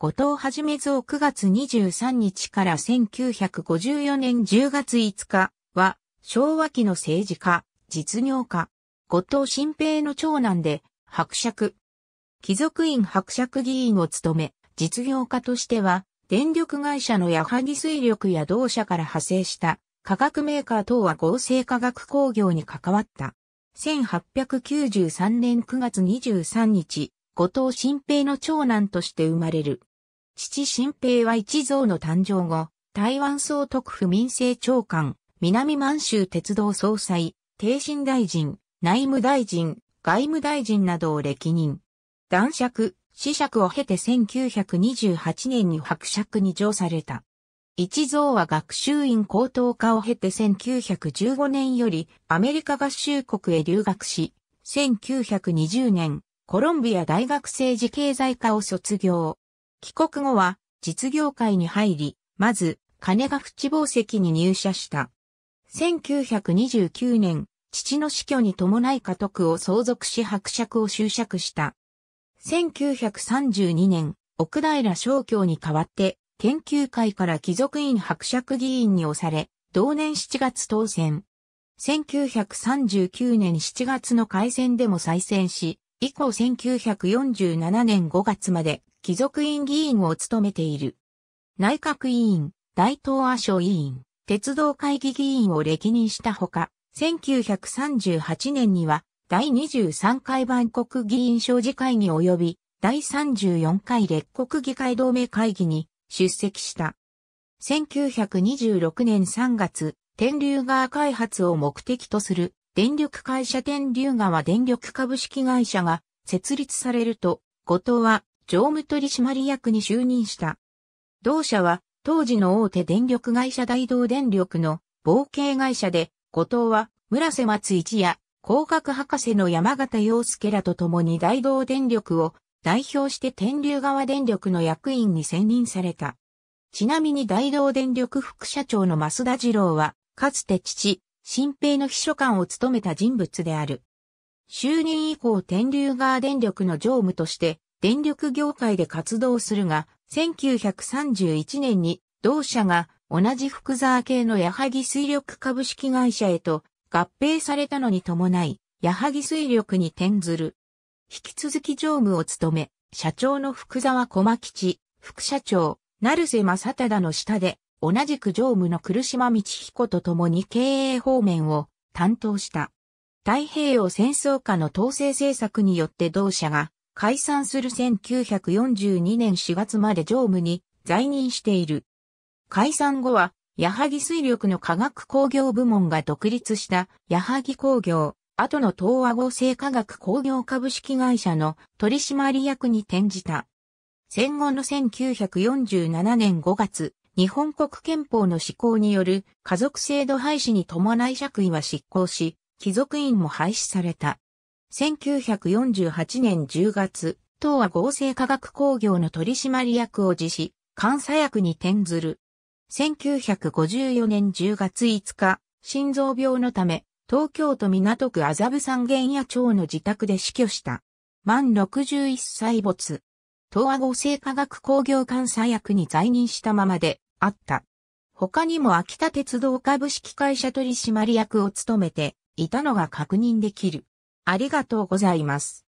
後藤はじめ蔵9月23日から1954年10月5日は、昭和期の政治家、実業家、後藤新平の長男で、伯爵。貴族院伯爵議員を務め、実業家としては、電力会社の矢作水力や同社から派生した化学メーカー等は合成化学工業に関わった。1893年9月23日、後藤新平の長男として生まれる。父新平は一蔵の誕生後、台湾総督府民政長官、南満州鉄道総裁、定身大臣、内務大臣、外務大臣などを歴任。男爵、子爵を経て1928年に伯爵に上された。一蔵は学習院高等科を経て1915年よりアメリカ合衆国へ留学し、1920年、コロンビア大学政治経済科を卒業。帰国後は実業界に入り、まず金が淵宝石に入社した。1929年、父の死去に伴い家督を相続し伯爵を執職した。1932年、奥平商教に代わって、研究会から貴族院伯爵議員に押され、同年7月当選。1939年7月の改選でも再選し、以降1947年5月まで貴族院議員を務めている。内閣委員、大東亜省委員、鉄道会議議員を歴任したほか、1938年には第23回万国議員商事会議及び第34回列国議会同盟会議に出席した。1926年3月、天竜川開発を目的とする電力会社天竜川電力株式会社が設立されると、後藤は常務取締役に就任した。同社は当時の大手電力会社大道電力の冒険会社で、後藤は村瀬松一や工学博士の山形洋介らと共に大同電力を代表して天竜川電力の役員に選任された。ちなみに大同電力副社長の増田次郎は、かつて父、新兵の秘書官を務めた人物である。就任以降天竜川電力の常務として電力業界で活動するが、1931年に同社が同じ福沢系の矢作水力株式会社へと合併されたのに伴い、矢作水力に転ずる。引き続き常務を務め、社長の福沢小牧吉、副社長、成瀬正忠の下で同じく常務の来島道彦と共に経営方面を担当した。太平洋戦争下の統制政策によって同社が解散する1942年4月まで常務に在任している。解散後は、矢作水力の化学工業部門が独立した矢作工業、後の東和合成化学工業株式会社の取締役に転じた。戦後の1947年5月、日本国憲法の施行による家族制度廃止に伴い爵位は失効し、貴族院も廃止された。1948年10月、党は合成化学工業の取締役を辞し、監査役に転ずる。1954年10月5日、心臓病のため、東京都港区麻布三軒野町の自宅で死去した。満61歳没。東亜合成化学工業監査役に在任したままで、あった。他にも秋田鉄道株式会社取締役を務めていたのが確認できる。ありがとうございます。